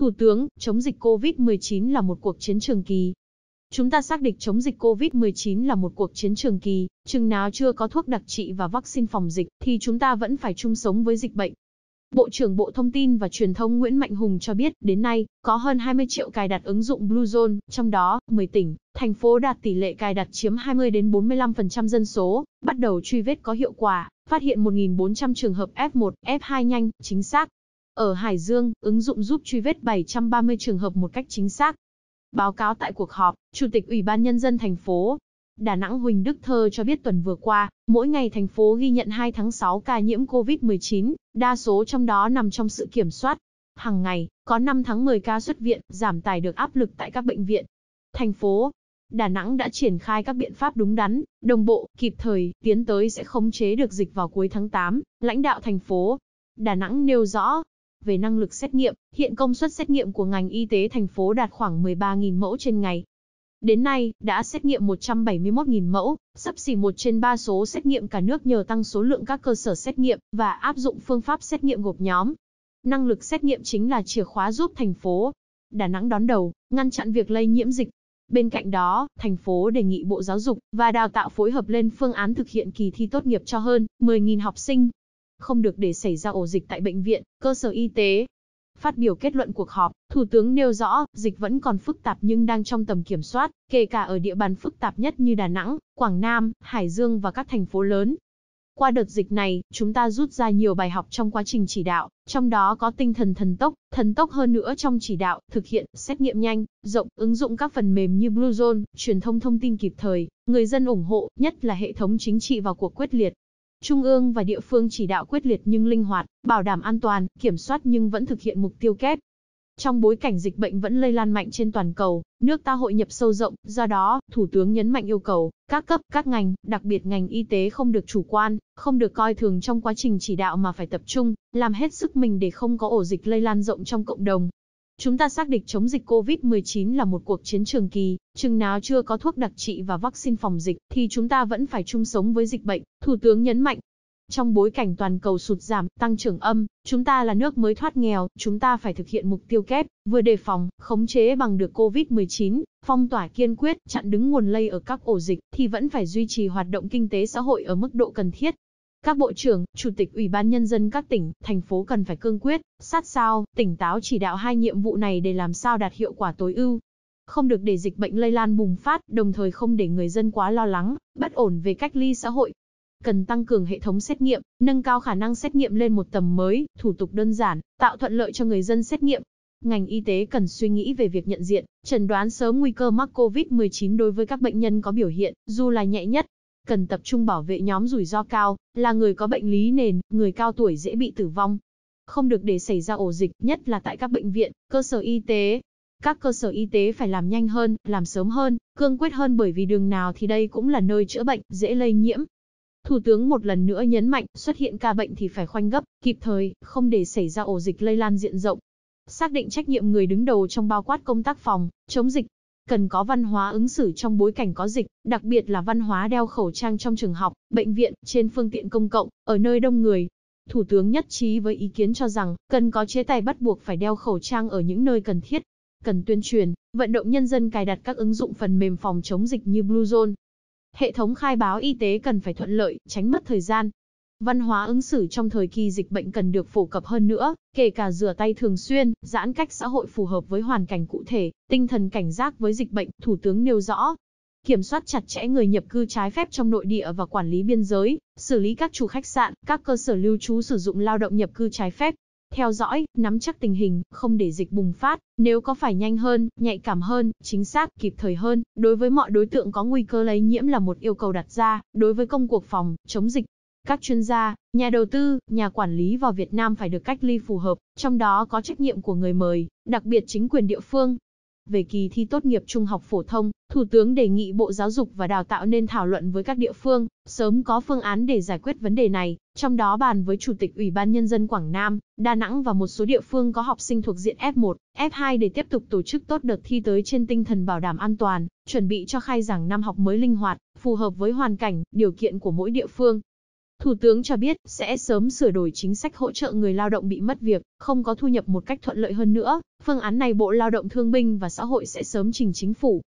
Thủ tướng, chống dịch COVID-19 là một cuộc chiến trường kỳ. Chúng ta xác định chống dịch COVID-19 là một cuộc chiến trường kỳ, chừng nào chưa có thuốc đặc trị và vaccine phòng dịch, thì chúng ta vẫn phải chung sống với dịch bệnh. Bộ trưởng Bộ Thông tin và Truyền thông Nguyễn Mạnh Hùng cho biết, đến nay, có hơn 20 triệu cài đặt ứng dụng Bluezone, trong đó, 10 tỉnh, thành phố đạt tỷ lệ cài đặt chiếm 20 đến 45% dân số, bắt đầu truy vết có hiệu quả, phát hiện 1.400 trường hợp F1, F2 nhanh, chính xác, ở Hải Dương, ứng dụng giúp truy vết 730 trường hợp một cách chính xác. Báo cáo tại cuộc họp, Chủ tịch Ủy ban Nhân dân thành phố Đà Nẵng Huỳnh Đức Thơ cho biết tuần vừa qua, mỗi ngày thành phố ghi nhận 2 tháng 6 ca nhiễm COVID-19, đa số trong đó nằm trong sự kiểm soát. Hằng ngày, có 5 tháng 10 ca xuất viện, giảm tài được áp lực tại các bệnh viện. Thành phố Đà Nẵng đã triển khai các biện pháp đúng đắn, đồng bộ, kịp thời, tiến tới sẽ khống chế được dịch vào cuối tháng 8, lãnh đạo thành phố Đà Nẵng nêu rõ, về năng lực xét nghiệm, hiện công suất xét nghiệm của ngành y tế thành phố đạt khoảng 13.000 mẫu trên ngày. Đến nay, đã xét nghiệm 171.000 mẫu, sắp xỉ 1 trên 3 số xét nghiệm cả nước nhờ tăng số lượng các cơ sở xét nghiệm và áp dụng phương pháp xét nghiệm gộp nhóm. Năng lực xét nghiệm chính là chìa khóa giúp thành phố Đà Nẵng đón đầu, ngăn chặn việc lây nhiễm dịch. Bên cạnh đó, thành phố đề nghị Bộ Giáo dục và Đào tạo phối hợp lên phương án thực hiện kỳ thi tốt nghiệp cho hơn 10.000 học sinh không được để xảy ra ổ dịch tại bệnh viện, cơ sở y tế. Phát biểu kết luận cuộc họp, Thủ tướng nêu rõ, dịch vẫn còn phức tạp nhưng đang trong tầm kiểm soát, kể cả ở địa bàn phức tạp nhất như Đà Nẵng, Quảng Nam, Hải Dương và các thành phố lớn. Qua đợt dịch này, chúng ta rút ra nhiều bài học trong quá trình chỉ đạo, trong đó có tinh thần thần tốc, thần tốc hơn nữa trong chỉ đạo, thực hiện, xét nghiệm nhanh, rộng, ứng dụng các phần mềm như Bluezone, truyền thông thông tin kịp thời, người dân ủng hộ, nhất là hệ thống chính trị vào cuộc quyết liệt, Trung ương và địa phương chỉ đạo quyết liệt nhưng linh hoạt, bảo đảm an toàn, kiểm soát nhưng vẫn thực hiện mục tiêu kép. Trong bối cảnh dịch bệnh vẫn lây lan mạnh trên toàn cầu, nước ta hội nhập sâu rộng, do đó, Thủ tướng nhấn mạnh yêu cầu, các cấp, các ngành, đặc biệt ngành y tế không được chủ quan, không được coi thường trong quá trình chỉ đạo mà phải tập trung, làm hết sức mình để không có ổ dịch lây lan rộng trong cộng đồng. Chúng ta xác định chống dịch COVID-19 là một cuộc chiến trường kỳ, chừng nào chưa có thuốc đặc trị và vaccine phòng dịch, thì chúng ta vẫn phải chung sống với dịch bệnh, Thủ tướng nhấn mạnh. Trong bối cảnh toàn cầu sụt giảm, tăng trưởng âm, chúng ta là nước mới thoát nghèo, chúng ta phải thực hiện mục tiêu kép, vừa đề phòng, khống chế bằng được COVID-19, phong tỏa kiên quyết, chặn đứng nguồn lây ở các ổ dịch, thì vẫn phải duy trì hoạt động kinh tế xã hội ở mức độ cần thiết, các bộ trưởng, chủ tịch Ủy ban Nhân dân các tỉnh, thành phố cần phải cương quyết, sát sao, tỉnh táo chỉ đạo hai nhiệm vụ này để làm sao đạt hiệu quả tối ưu. Không được để dịch bệnh lây lan bùng phát, đồng thời không để người dân quá lo lắng, bất ổn về cách ly xã hội. Cần tăng cường hệ thống xét nghiệm, nâng cao khả năng xét nghiệm lên một tầm mới, thủ tục đơn giản, tạo thuận lợi cho người dân xét nghiệm, ngành y tế cần suy nghĩ về việc nhận diện, chẩn đoán sớm nguy cơ mắc COVID-19 đối với các bệnh nhân có biểu hiện, dù là nhẹ nhất Cần tập trung bảo vệ nhóm rủi ro cao, là người có bệnh lý nền, người cao tuổi dễ bị tử vong. Không được để xảy ra ổ dịch, nhất là tại các bệnh viện, cơ sở y tế. Các cơ sở y tế phải làm nhanh hơn, làm sớm hơn, cương quyết hơn bởi vì đường nào thì đây cũng là nơi chữa bệnh, dễ lây nhiễm. Thủ tướng một lần nữa nhấn mạnh, xuất hiện ca bệnh thì phải khoanh gấp, kịp thời, không để xảy ra ổ dịch lây lan diện rộng xác định trách nhiệm người đứng đầu trong bao quát công tác phòng, chống dịch, cần có văn hóa ứng xử trong bối cảnh có dịch, đặc biệt là văn hóa đeo khẩu trang trong trường học, bệnh viện, trên phương tiện công cộng, ở nơi đông người. Thủ tướng nhất trí với ý kiến cho rằng, cần có chế tài bắt buộc phải đeo khẩu trang ở những nơi cần thiết. Cần tuyên truyền, vận động nhân dân cài đặt các ứng dụng phần mềm phòng chống dịch như Bluezone. Hệ thống khai báo y tế cần phải thuận lợi, tránh mất thời gian, Văn hóa ứng xử trong thời kỳ dịch bệnh cần được phổ cập hơn nữa, kể cả rửa tay thường xuyên, giãn cách xã hội phù hợp với hoàn cảnh cụ thể, tinh thần cảnh giác với dịch bệnh, Thủ tướng nêu rõ. Kiểm soát chặt chẽ người nhập cư trái phép trong nội địa và quản lý biên giới, xử lý các chủ khách sạn, các cơ sở lưu trú sử dụng lao động nhập cư trái phép. Theo dõi, nắm chắc tình hình, không để dịch bùng phát, nếu có phải nhanh hơn, nhạy cảm hơn, chính xác, kịp thời hơn, đối với mọi đối tượng có nguy cơ lây nhiễm là một yêu cầu đặt ra, đối với công cuộc phòng, chống dịch, các chuyên gia, nhà đầu tư, nhà quản lý vào Việt Nam phải được cách ly phù hợp, trong đó có trách nhiệm của người mời, đặc biệt chính quyền địa phương. Về kỳ thi tốt nghiệp trung học phổ thông, Thủ tướng đề nghị Bộ Giáo dục và Đào tạo nên thảo luận với các địa phương, sớm có phương án để giải quyết vấn đề này, trong đó bàn với Chủ tịch Ủy ban Nhân dân Quảng Nam, Đà Nẵng và một số địa phương có học sinh thuộc diện F1, F2 để tiếp tục tổ chức tốt đợt thi tới trên tinh thần bảo đảm an toàn, chuẩn bị cho khai giảng năm học mới linh hoạt, phù hợp với hoàn cảnh, điều kiện của mỗi địa phương. Thủ tướng cho biết sẽ sớm sửa đổi chính sách hỗ trợ người lao động bị mất việc, không có thu nhập một cách thuận lợi hơn nữa. Phương án này Bộ Lao động Thương binh và Xã hội sẽ sớm trình chính phủ.